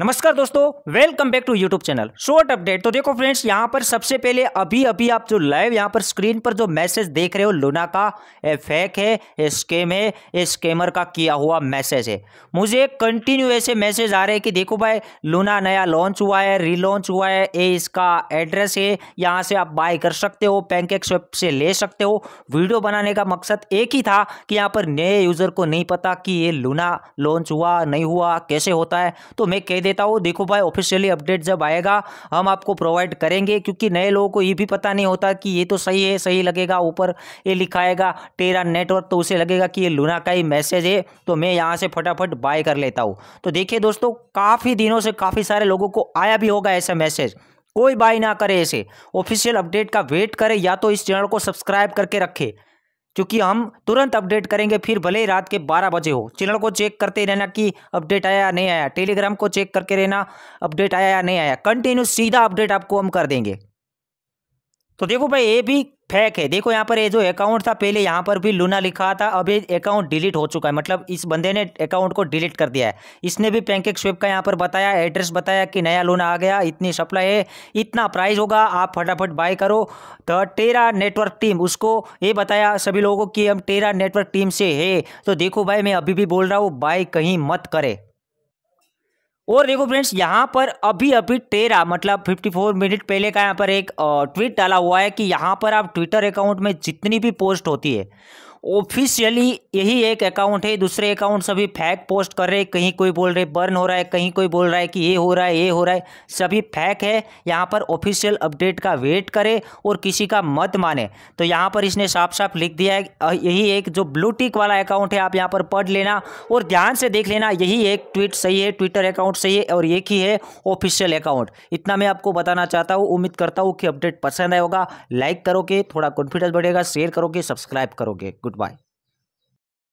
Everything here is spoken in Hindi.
नमस्कार दोस्तों welcome back to YouTube channel short update तो देखो फ्रेंड्स यहाँ पर सबसे पहले अभी अभी आप जो लाइव यहाँ पर स्क्रीन पर जो मैसेज देख रहे हो लूना का ए फेक है ए है ए का किया हुआ मैसेज है मुझे कंटिन्यू ऐसे मैसेज आ रहे हैं कि देखो भाई लूना नया लॉन्च हुआ है रीलॉन्च हुआ है ए इसका एड्रेस है यहाँ से आप बाय कर सकते हो पैंकेक स्वेप से ले सकते हो वीडियो बनाने का मकसद एक ही था कि यहाँ पर नए यूज़र को नहीं पता कि ये लूना लॉन्च हुआ नहीं हुआ कैसे होता है तो मैं कह देता हूँ देखो भाई ऑफिशियली अपडेट जब आएगा हम आपको प्रोवाइड करेंगे क्योंकि नए लोगों को ये भी पता नहीं होता कि ये तो सही है सही लगेगा ऊपर ये लिखाएगा टेरा नेटवर्क तो उसे लगेगा कि ये लूना का ही मैसेज है तो मैं यहाँ से फटाफट बाय कर लेता हूँ तो देखिए दोस्तों काफ़ी दिनों से काफ़ी सारे लोगों को आया भी होगा ऐसा मैसेज कोई बाय ना करे ऐसे ऑफिशियल अपडेट का वेट करे या तो इस चैनल को सब्सक्राइब करके रखे क्योंकि हम तुरंत अपडेट करेंगे फिर भले ही रात के बारह बजे हो चैनल को चेक करते रहना कि अपडेट आया या नहीं आया टेलीग्राम को चेक करके रहना अपडेट आया या नहीं आया कंटिन्यू सीधा अपडेट आपको हम कर देंगे तो देखो भाई ये भी फेक है देखो यहाँ पर ये जो अकाउंट था पहले यहाँ पर भी लूना लिखा था अब ये अकाउंट डिलीट हो चुका है मतलब इस बंदे ने अकाउंट को डिलीट कर दिया है इसने भी पैंकेक स्वेप का यहाँ पर बताया एड्रेस बताया कि नया लूना आ गया इतनी सप्लाई है इतना प्राइस होगा आप फटाफट बाय करो तो टेरा नेटवर्क टीम उसको ये बताया सभी लोगों को कि हम टेरा नेटवर्क टीम से है तो देखो भाई मैं अभी भी बोल रहा हूँ बाय कहीं मत करे और देखो फ्रेंड्स यहाँ पर अभी अभी टेरा मतलब 54 मिनट पहले का यहाँ पर एक ट्वीट डाला हुआ है कि यहाँ पर आप ट्विटर अकाउंट में जितनी भी पोस्ट होती है ऑफिशियली यही एक अकाउंट है दूसरे अकाउंट सभी फैक पोस्ट कर रहे कहीं कोई बोल रहे बर्न हो रहा है कहीं कोई बोल रहा है कि ये हो रहा है ये हो रहा है सभी फैक है यहाँ पर ऑफिशियल अपडेट का वेट करे और किसी का मत माने तो यहाँ पर इसने साफ साफ लिख दिया है यही एक जो ब्लू टिक वाला अकाउंट है आप यहाँ पर पढ़ लेना और ध्यान से देख लेना यही एक ट्वीट सही है ट्विटर अकाउंट सही है और एक ही है ऑफिशियल अकाउंट इतना मैं आपको बताना चाहता हूँ उम्मीद करता हूँ कि अपडेट पसंद आएगा लाइक करोगे थोड़ा कॉन्फिडेंस बढ़ेगा शेयर करोगे सब्सक्राइब करोगे Goodbye.